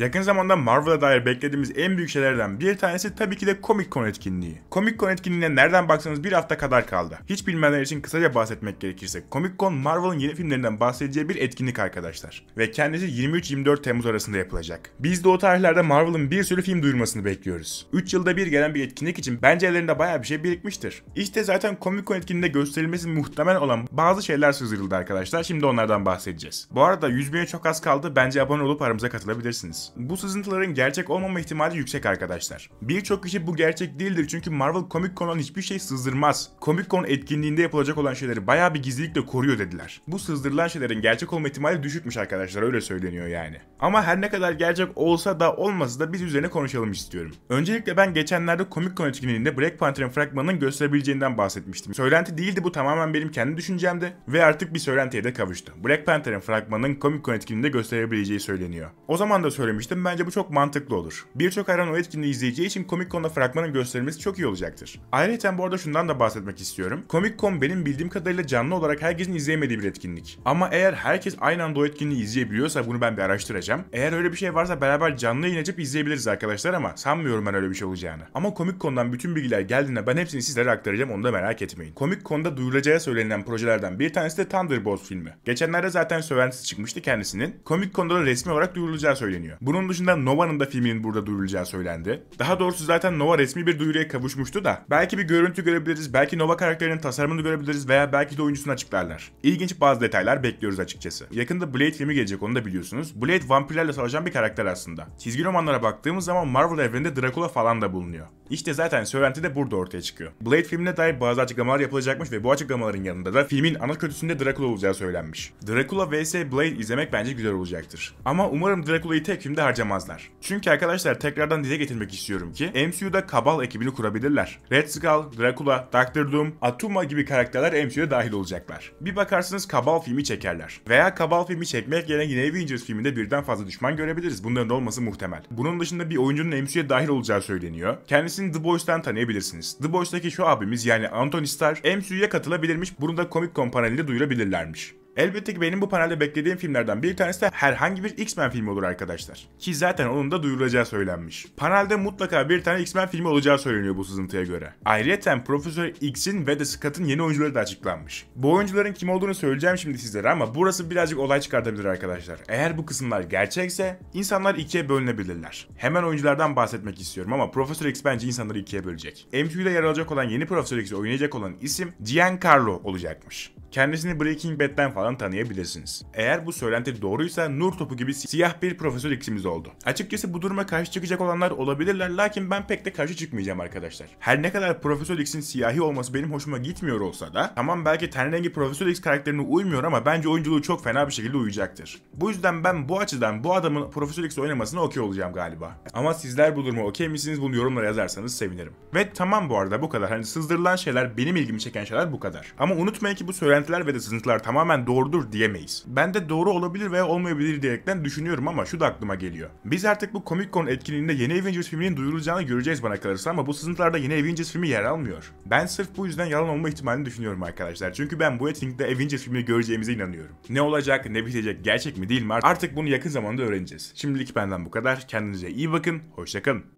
Yakın zamanda Marvel'a dair beklediğimiz en büyük şeylerden bir tanesi tabii ki de Comic Con etkinliği. Comic Con etkinliğine nereden baksanız bir hafta kadar kaldı. Hiç bilmeyenler için kısaca bahsetmek gerekirse Comic Con Marvel'ın yeni filmlerinden bahsedeceği bir etkinlik arkadaşlar. Ve kendisi 23-24 Temmuz arasında yapılacak. Biz de o tarihlerde Marvel'ın bir sürü film duyurmasını bekliyoruz. 3 yılda bir gelen bir etkinlik için bence ellerinde baya bir şey birikmiştir. İşte zaten Comic Con etkinliğinde gösterilmesi muhtemel olan bazı şeyler sızdırıldı arkadaşlar. Şimdi onlardan bahsedeceğiz. Bu arada 100 bine çok az kaldı. Bence abone olup aramıza katılabilirsiniz. Bu sızıntıların gerçek olmama ihtimali yüksek arkadaşlar. Birçok kişi bu gerçek değildir çünkü Marvel Comic Con'dan hiçbir şey sızdırmaz. Comic Con etkinliğinde yapılacak olan şeyleri bayağı bir gizlilikle koruyor dediler. Bu sızdırılan şeylerin gerçek olma ihtimali düşükmüş arkadaşlar öyle söyleniyor yani. Ama her ne kadar gerçek olsa da olmasa da biz üzerine konuşalım istiyorum. Öncelikle ben geçenlerde Comic Con etkinliğinde Black Panther'ın fragmanının gösterebileceğinden bahsetmiştim. Söylenti değildi bu tamamen benim kendi düşüncemdi ve artık bir söylentiye de kavuştu. Black Panther'ın fragmanının Comic Con etkinliğinde gösterebileceği söyleniyor. O zaman da söylemiştim koymuştum. Bence bu çok mantıklı olur. Birçok hayran o etkinliği izleyeceği için Comic Con'da fragmanın gösterilmesi çok iyi olacaktır. Ayrıca bu arada şundan da bahsetmek istiyorum. Comic Con benim bildiğim kadarıyla canlı olarak herkesin izleyemediği bir etkinlik. Ama eğer herkes aynı anda o etkinliği izleyebiliyorsa bunu ben bir araştıracağım. Eğer öyle bir şey varsa beraber canlı yayın izleyebiliriz arkadaşlar ama sanmıyorum ben öyle bir şey olacağını. Ama Comic Con'dan bütün bilgiler geldiğinde ben hepsini sizlere aktaracağım onu da merak etmeyin. Comic Con'da duyurulacağı söylenen projelerden bir tanesi de Thunderbolts filmi. Geçenlerde zaten sövensiz çıkmıştı kendisinin. Comic Con'da da resmi olarak duyurulacağı söyleniyor. Bunun dışında Nova'nın da filminin burada duyurulacağı söylendi. Daha doğrusu zaten Nova resmi bir duyuruya kavuşmuştu da. Belki bir görüntü görebiliriz, belki Nova karakterinin tasarımını görebiliriz veya belki de oyuncusunu açıklarlar. İlginç bazı detaylar bekliyoruz açıkçası. Yakında Blade filmi gelecek onu da biliyorsunuz. Blade vampirlerle savaşan bir karakter aslında. Çizgi romanlara baktığımız zaman Marvel evreninde Dracula falan da bulunuyor. İşte zaten söylenti de burada ortaya çıkıyor. Blade filmine dair bazı açıklamalar yapılacakmış ve bu açıklamaların yanında da filmin ana kötüsünde Dracula olacağı söylenmiş. Dracula vs Blade izlemek bence güzel olacaktır. Ama umarım Dracula'yı tek filmde harcamazlar. Çünkü arkadaşlar tekrardan dile getirmek istiyorum ki MCU'da Kabal ekibini kurabilirler. Red Skull, Dracula, Doctor Doom, Atuma gibi karakterler MCU'ya dahil olacaklar. Bir bakarsınız Kabal filmi çekerler. Veya Kabal filmi çekmek yerine yine Avengers filminde birden fazla düşman görebiliriz. Bunların olması muhtemel. Bunun dışında bir oyuncunun MCU'ya dahil olacağı söyleniyor. Kendisi kesin The Boys'tan tanıyabilirsiniz. The Boys'taki şu abimiz yani Anthony Starr MCU'ya katılabilirmiş. Bunu da Comic Con panelinde duyurabilirlermiş. Elbette ki benim bu panelde beklediğim filmlerden bir tanesi de herhangi bir X-Men filmi olur arkadaşlar. Ki zaten onun da duyurulacağı söylenmiş. Panelde mutlaka bir tane X-Men filmi olacağı söyleniyor bu sızıntıya göre. Ayrıca Profesör X'in ve de Scott'ın yeni oyuncuları da açıklanmış. Bu oyuncuların kim olduğunu söyleyeceğim şimdi sizlere ama burası birazcık olay çıkartabilir arkadaşlar. Eğer bu kısımlar gerçekse insanlar ikiye bölünebilirler. Hemen oyunculardan bahsetmek istiyorum ama Profesör X bence insanları ikiye bölecek. MCU'da yer alacak olan yeni Profesör X'i oynayacak olan isim Giancarlo olacakmış. Kendisini Breaking Bad'den falan tanıyabilirsiniz. Eğer bu söylenti doğruysa nur topu gibi siyah bir profesör ikimiz oldu. Açıkçası bu duruma karşı çıkacak olanlar olabilirler lakin ben pek de karşı çıkmayacağım arkadaşlar. Her ne kadar Profesör X'in siyahi olması benim hoşuma gitmiyor olsa da tamam belki ten rengi Profesör X karakterine uymuyor ama bence oyunculuğu çok fena bir şekilde uyacaktır. Bu yüzden ben bu açıdan bu adamın Profesör X oynamasına okey olacağım galiba. Ama sizler bu duruma okey misiniz bunu yorumlara yazarsanız sevinirim. Ve tamam bu arada bu kadar. Hani sızdırılan şeyler benim ilgimi çeken şeyler bu kadar. Ama unutmayın ki bu söylenti beklentiler ve de sızıntılar tamamen doğrudur diyemeyiz. Ben de doğru olabilir veya olmayabilir diyerekten düşünüyorum ama şu da aklıma geliyor. Biz artık bu Comic Con etkinliğinde yeni Avengers filminin duyurulacağını göreceğiz bana kalırsa ama bu sızıntılarda yeni Avengers filmi yer almıyor. Ben sırf bu yüzden yalan olma ihtimalini düşünüyorum arkadaşlar. Çünkü ben bu etkinlikte Avengers filmi göreceğimize inanıyorum. Ne olacak, ne bitecek, gerçek mi değil mi artık bunu yakın zamanda öğreneceğiz. Şimdilik benden bu kadar. Kendinize iyi bakın, hoşçakalın.